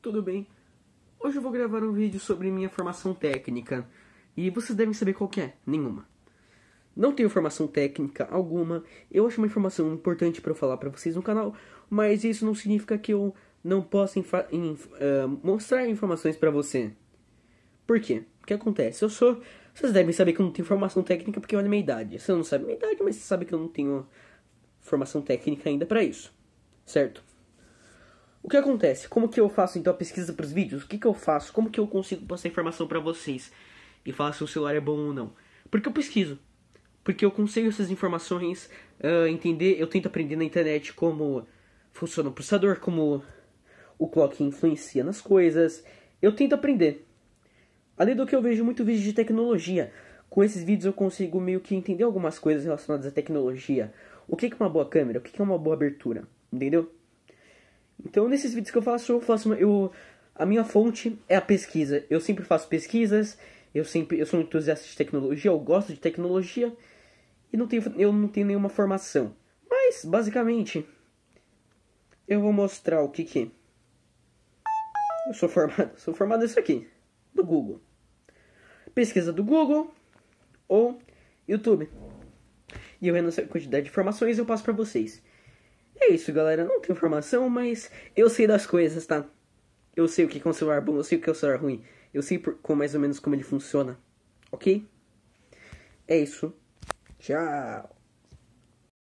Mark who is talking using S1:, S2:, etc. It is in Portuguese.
S1: tudo bem? Hoje eu vou gravar um vídeo sobre minha formação técnica e vocês devem saber qual é, nenhuma. Não tenho formação técnica alguma, eu acho uma informação importante para eu falar para vocês no canal, mas isso não significa que eu não possa inf uh, eh, mostrar informações para você. Por quê? O que acontece? Eu sou. Vocês devem saber que eu não tenho formação técnica porque eu a minha idade. Você não sabe a minha idade, mas você sabe que eu não tenho formação técnica ainda para isso, certo? O que acontece? Como que eu faço então a pesquisa para os vídeos? O que, que eu faço? Como que eu consigo passar informação para vocês e falar se o celular é bom ou não? Porque eu pesquiso. Porque eu consigo essas informações, uh, entender, eu tento aprender na internet como funciona o processador, como o clock influencia nas coisas. Eu tento aprender. Além do que eu vejo muito vídeo de tecnologia. Com esses vídeos eu consigo meio que entender algumas coisas relacionadas à tecnologia. O que é uma boa câmera? O que é uma boa abertura? Entendeu? Então, nesses vídeos que eu faço, eu faço eu, a minha fonte é a pesquisa. Eu sempre faço pesquisas, eu sempre eu sou um entusiasta de tecnologia, eu gosto de tecnologia e não tenho, eu não tenho nenhuma formação. Mas, basicamente, eu vou mostrar o que que é. eu sou formado, sou formado isso aqui, do Google. Pesquisa do Google ou YouTube. E eu vendo essa quantidade de informações eu passo para vocês. É isso, galera. Não tem informação, mas eu sei das coisas, tá? Eu sei o que é um celular bom, eu sei o que é um celular ruim. Eu sei por, com mais ou menos como ele funciona. Ok? É isso. Tchau.